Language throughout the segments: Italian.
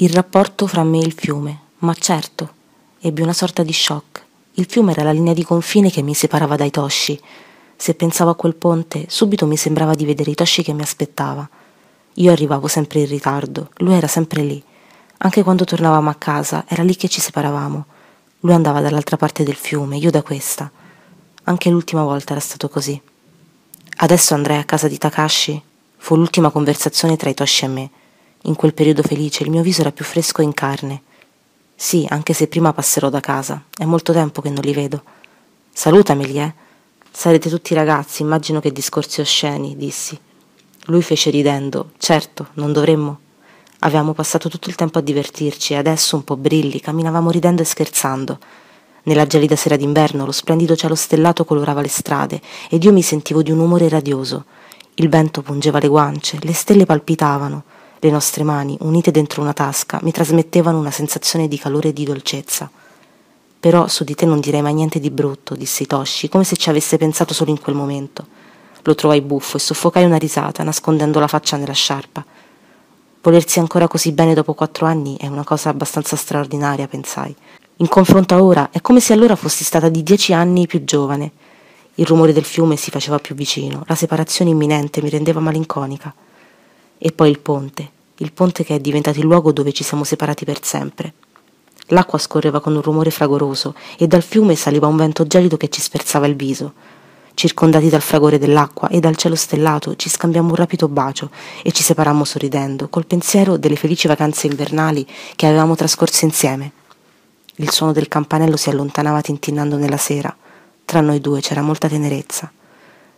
il rapporto fra me e il fiume, ma certo, ebbi una sorta di shock. Il fiume era la linea di confine che mi separava dai tosci. Se pensavo a quel ponte, subito mi sembrava di vedere i tosci che mi aspettava. Io arrivavo sempre in ritardo, lui era sempre lì. Anche quando tornavamo a casa, era lì che ci separavamo. Lui andava dall'altra parte del fiume, io da questa. Anche l'ultima volta era stato così. Adesso andrei a casa di Takashi. Fu l'ultima conversazione tra i tosci e me. In quel periodo felice il mio viso era più fresco in carne. Sì, anche se prima passerò da casa. È molto tempo che non li vedo. Salutameli, eh. Sarete tutti ragazzi, immagino che discorsi osceni, dissi. Lui fece ridendo. Certo, non dovremmo. Avevamo passato tutto il tempo a divertirci e adesso, un po' brilli, camminavamo ridendo e scherzando. Nella gelida sera d'inverno lo splendido cielo stellato colorava le strade ed io mi sentivo di un umore radioso. Il vento pungeva le guance, le stelle palpitavano. Le nostre mani, unite dentro una tasca, mi trasmettevano una sensazione di calore e di dolcezza. Però su di te non direi mai niente di brutto, disse Itoshi, come se ci avesse pensato solo in quel momento. Lo trovai buffo e soffocai una risata, nascondendo la faccia nella sciarpa. Volersi ancora così bene dopo quattro anni è una cosa abbastanza straordinaria, pensai. In confronto a ora è come se allora fossi stata di dieci anni più giovane. Il rumore del fiume si faceva più vicino, la separazione imminente mi rendeva malinconica. E poi il ponte, il ponte che è diventato il luogo dove ci siamo separati per sempre. L'acqua scorreva con un rumore fragoroso e dal fiume saliva un vento gelido che ci sperzava il viso. Circondati dal fragore dell'acqua e dal cielo stellato, ci scambiammo un rapido bacio e ci separammo sorridendo, col pensiero delle felici vacanze invernali che avevamo trascorse insieme. Il suono del campanello si allontanava tintinnando nella sera. Tra noi due c'era molta tenerezza.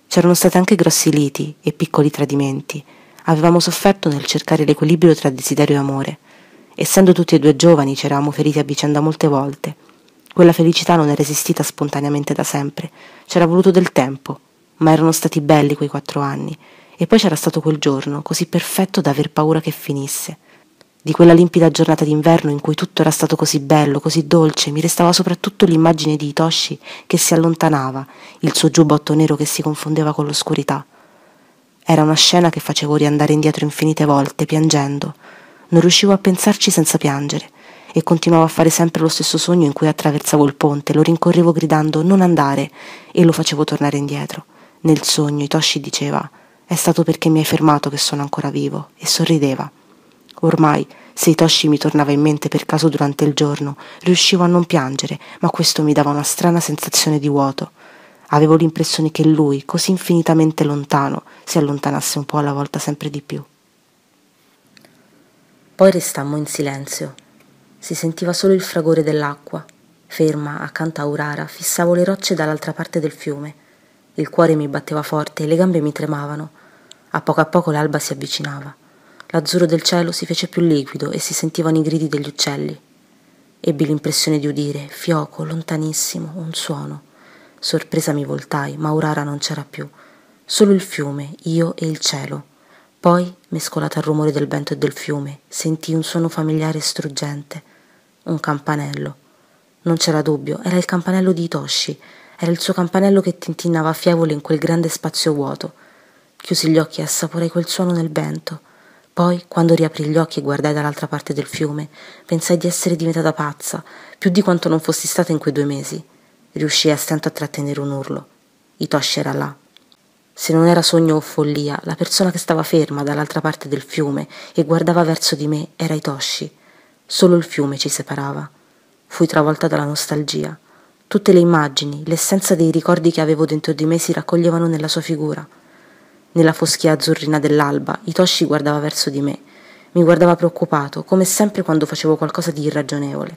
C'erano stati anche grossi liti e piccoli tradimenti, Avevamo sofferto nel cercare l'equilibrio tra desiderio e amore. Essendo tutti e due giovani ci eravamo feriti a vicenda molte volte. Quella felicità non era esistita spontaneamente da sempre, c'era voluto del tempo, ma erano stati belli quei quattro anni, e poi c'era stato quel giorno, così perfetto da aver paura che finisse. Di quella limpida giornata d'inverno in cui tutto era stato così bello, così dolce, mi restava soprattutto l'immagine di Hitoshi che si allontanava, il suo giubbotto nero che si confondeva con l'oscurità, era una scena che facevo riandare indietro infinite volte, piangendo. Non riuscivo a pensarci senza piangere e continuavo a fare sempre lo stesso sogno in cui attraversavo il ponte, lo rincorrevo gridando non andare e lo facevo tornare indietro. Nel sogno Itoshi diceva è stato perché mi hai fermato che sono ancora vivo e sorrideva. Ormai, se Itoshi mi tornava in mente per caso durante il giorno, riuscivo a non piangere, ma questo mi dava una strana sensazione di vuoto. Avevo l'impressione che lui, così infinitamente lontano, si allontanasse un po' alla volta sempre di più. Poi restammo in silenzio. Si sentiva solo il fragore dell'acqua. Ferma, accanto a Urara, fissavo le rocce dall'altra parte del fiume. Il cuore mi batteva forte e le gambe mi tremavano. A poco a poco l'alba si avvicinava. L'azzurro del cielo si fece più liquido e si sentivano i gridi degli uccelli. Ebbi l'impressione di udire, fioco, lontanissimo, un suono. Sorpresa mi voltai, ma Urara non c'era più. Solo il fiume, io e il cielo. Poi, mescolata al rumore del vento e del fiume, sentii un suono familiare e struggente. Un campanello. Non c'era dubbio, era il campanello di Itoshi. Era il suo campanello che tintinnava fievole in quel grande spazio vuoto. Chiusi gli occhi e assaporai quel suono nel vento. Poi, quando riaprii gli occhi e guardai dall'altra parte del fiume, pensai di essere diventata pazza, più di quanto non fossi stata in quei due mesi. Riuscì a stento a trattenere un urlo. Itoshi era là. Se non era sogno o follia, la persona che stava ferma dall'altra parte del fiume e guardava verso di me era Itoshi. Solo il fiume ci separava. Fui travolta dalla nostalgia. Tutte le immagini, l'essenza dei ricordi che avevo dentro di me si raccoglievano nella sua figura. Nella foschia azzurrina dell'alba, Itoshi guardava verso di me. Mi guardava preoccupato, come sempre quando facevo qualcosa di irragionevole.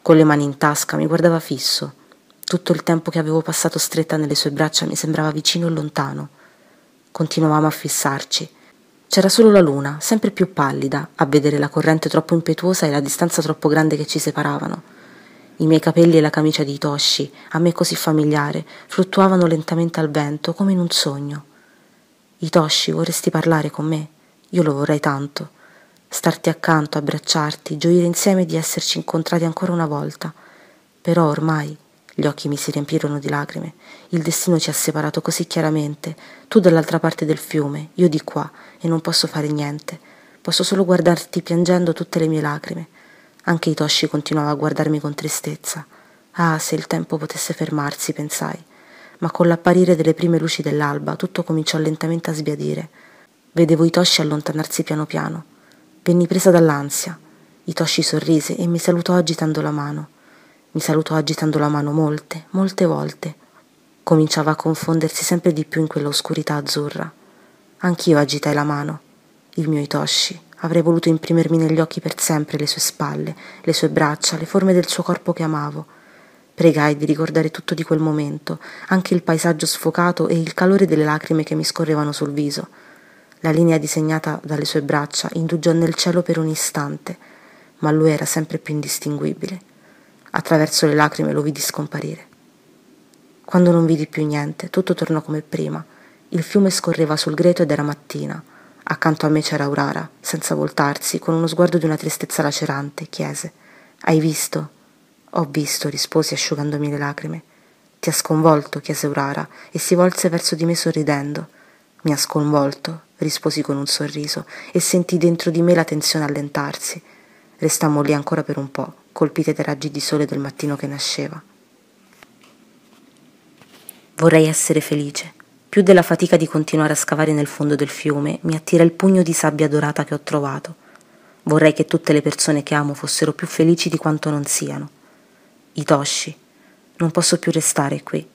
Con le mani in tasca mi guardava fisso. Tutto il tempo che avevo passato stretta nelle sue braccia mi sembrava vicino e lontano. Continuavamo a fissarci. C'era solo la luna, sempre più pallida, a vedere la corrente troppo impetuosa e la distanza troppo grande che ci separavano. I miei capelli e la camicia di Toshi, a me così familiare, fluttuavano lentamente al vento, come in un sogno. Itoshi, vorresti parlare con me? Io lo vorrei tanto. Starti accanto, abbracciarti, gioire insieme di esserci incontrati ancora una volta. Però ormai gli occhi mi si riempirono di lacrime. Il destino ci ha separato così chiaramente, tu dall'altra parte del fiume, io di qua, e non posso fare niente. Posso solo guardarti piangendo tutte le mie lacrime. Anche Itoshi continuava a guardarmi con tristezza. Ah, se il tempo potesse fermarsi, pensai. Ma con l'apparire delle prime luci dell'alba tutto cominciò lentamente a sbiadire. Vedevo Itoshi allontanarsi piano piano. Venni presa dall'ansia. Itoshi sorrise e mi salutò agitando la mano. Mi salutò agitando la mano molte, molte volte. Cominciava a confondersi sempre di più in quella oscurità azzurra. Anch'io agitai la mano. Il mio Itoshi. Avrei voluto imprimermi negli occhi per sempre le sue spalle, le sue braccia, le forme del suo corpo che amavo. Pregai di ricordare tutto di quel momento, anche il paesaggio sfocato e il calore delle lacrime che mi scorrevano sul viso. La linea disegnata dalle sue braccia indugiò nel cielo per un istante, ma lui era sempre più indistinguibile. Attraverso le lacrime lo vidi scomparire. Quando non vidi più niente, tutto tornò come prima. Il fiume scorreva sul greto ed era mattina. Accanto a me c'era Aurora, senza voltarsi, con uno sguardo di una tristezza lacerante, chiese: Hai visto? Ho visto, risposi asciugandomi le lacrime. Ti ha sconvolto? chiese Aurora e si volse verso di me sorridendo. Mi ha sconvolto, risposi con un sorriso e sentì dentro di me la tensione allentarsi. Restammo lì ancora per un po' colpite dai raggi di sole del mattino che nasceva. Vorrei essere felice. Più della fatica di continuare a scavare nel fondo del fiume mi attira il pugno di sabbia dorata che ho trovato. Vorrei che tutte le persone che amo fossero più felici di quanto non siano. Itoshi, non posso più restare qui.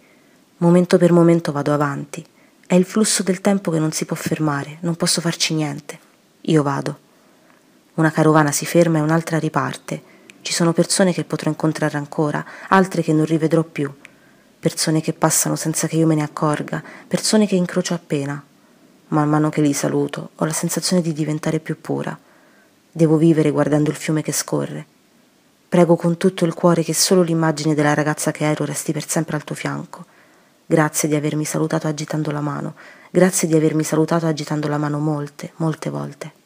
Momento per momento vado avanti. È il flusso del tempo che non si può fermare, non posso farci niente. Io vado. Una carovana si ferma e un'altra riparte. Ci sono persone che potrò incontrare ancora, altre che non rivedrò più, persone che passano senza che io me ne accorga, persone che incrocio appena. Man mano che li saluto, ho la sensazione di diventare più pura. Devo vivere guardando il fiume che scorre. Prego con tutto il cuore che solo l'immagine della ragazza che ero resti per sempre al tuo fianco. Grazie di avermi salutato agitando la mano, grazie di avermi salutato agitando la mano molte, molte volte.